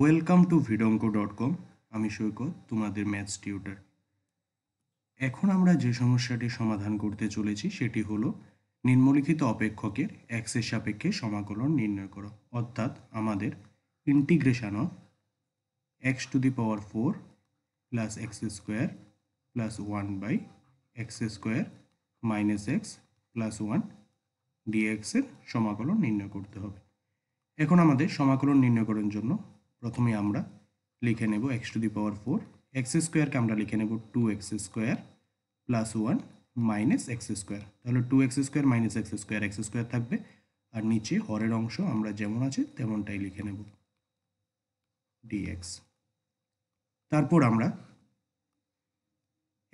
welcome to ভিডঙ্ক dot com আমি সৈকত তোমাদের ম্যাথস টিউটার এখন আমরা যে সমস্যাটি সমাধান করতে চলেছি সেটি হলো নিম্নলিখিত অপেক্ষকের এক্সের সাপেক্ষে সমাকলন নির্ণয় করো অর্থাৎ আমাদের integration of x to the power four plus x square plus one by x square minus x plus one ডিএক্সের সমাকলন নির্ণয় করতে হবে এখন আমাদের সমাকলন নির্ণয় করার জন্য প্রথমে আমরা লিখে নেব x to the power four x স্কোয়ারকে আমরা লিখে নেব two x square plus one minus x square তাহলে two x square minus x square x square থাকবে আর নিচে হরের অংশ আমরা যেমন আছে তেমনটাই লিখে নেব ডিএক্স তারপর আমরা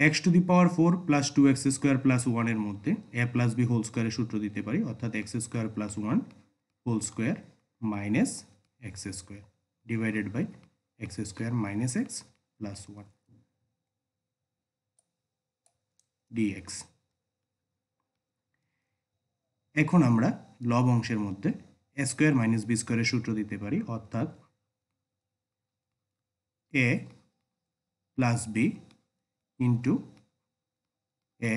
x to the power four plus two x square plus ওয়ানের মধ্যে এ প্লাস বি হোল স্কোয়ারের সূত্র দিতে পারি অর্থাৎ x square plus one whole square minus x square divided by x square minus x plus 1 dx এখন আমরা লব অংশের মধ্যে এ স্কোয়ার মাইনাস বি স্কোয়ারের সূত্র দিতে পারি অর্থাৎ a plus b into a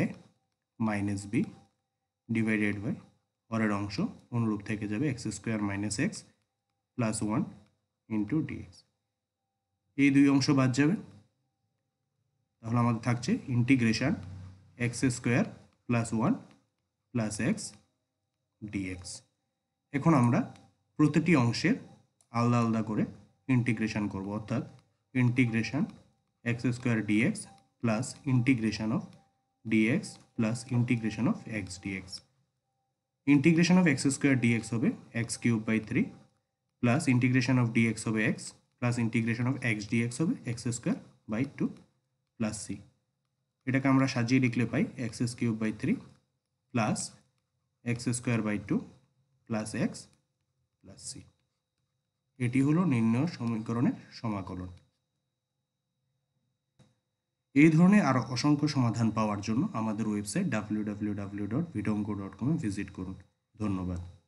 minus b divided by হরের অংশ অনুরূপ থেকে যাবে x square minus x plus one into dx এই দুই অংশ বাদ যাবে তাহলে আমাদের থাকছে integration x square plus one plus x dx এখন আমরা প্রতিটি অংশের আলাদা আলাদা করে ইন্টিগ্রেশান করব অর্থাৎ integration x square dx plus integration of dx plus integration of x dx integration of x square dx হবে x cube by three plus integration of dx হবে x plus integration of x dx হবে x square by two plus c এটাকে আমরা সাজিয়ে লিখলে পাই x s cube by three plus x square by two plus x plus c এটি হলো নির্ণয় সমীকরণের সমাকলন এই ধরনের আরও অসংখ্য সমাধান পাওয়ার জন্য আমাদের website W W W dot ভিডঙ্গো ডট কমে ভিজিট করুন ধন্যবাদ